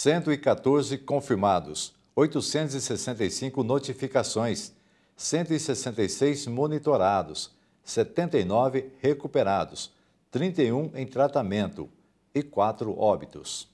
114 confirmados, 865 notificações, 166 monitorados, 79 recuperados, 31 em tratamento e 4 óbitos.